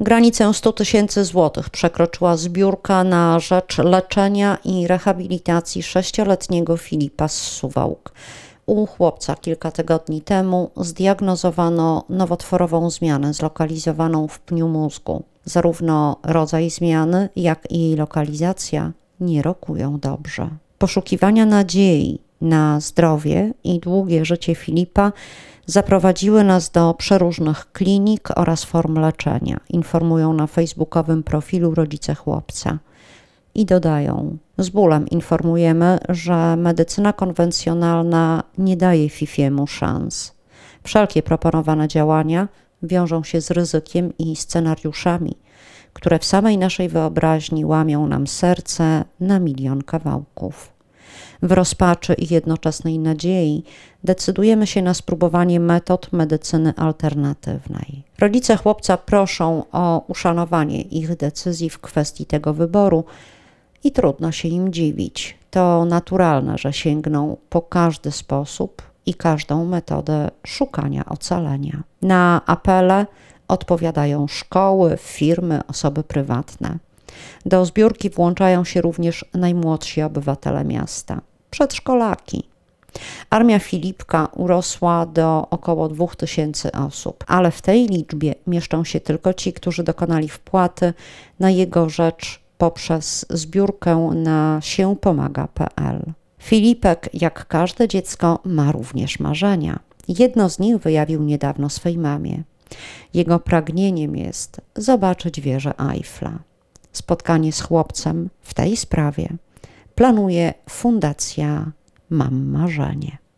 Granicę 100 tysięcy złotych przekroczyła zbiórka na rzecz leczenia i rehabilitacji sześcioletniego Filipa z Suwałk. U chłopca kilka tygodni temu zdiagnozowano nowotworową zmianę zlokalizowaną w pniu mózgu. Zarówno rodzaj zmiany, jak i jej lokalizacja nie rokują dobrze. Poszukiwania nadziei na zdrowie i długie życie Filipa zaprowadziły nas do przeróżnych klinik oraz form leczenia, informują na facebookowym profilu rodzice chłopca. I dodają: Z bólem informujemy, że medycyna konwencjonalna nie daje Fifiemu szans. Wszelkie proponowane działania wiążą się z ryzykiem i scenariuszami, które w samej naszej wyobraźni łamią nam serce na milion kawałków. W rozpaczy i jednoczesnej nadziei decydujemy się na spróbowanie metod medycyny alternatywnej. Rodzice chłopca proszą o uszanowanie ich decyzji w kwestii tego wyboru i trudno się im dziwić. To naturalne, że sięgną po każdy sposób i każdą metodę szukania ocalenia. Na apele odpowiadają szkoły, firmy, osoby prywatne. Do zbiórki włączają się również najmłodsi obywatele miasta przedszkolaki. Armia Filipka urosła do około 2000 osób, ale w tej liczbie mieszczą się tylko ci, którzy dokonali wpłaty na jego rzecz poprzez zbiórkę na siępomaga.pl. Filipek, jak każde dziecko, ma również marzenia. Jedno z nich wyjawił niedawno swej mamie. Jego pragnieniem jest zobaczyć wieżę Eiffla spotkanie z chłopcem w tej sprawie planuje Fundacja Mam Marzenie.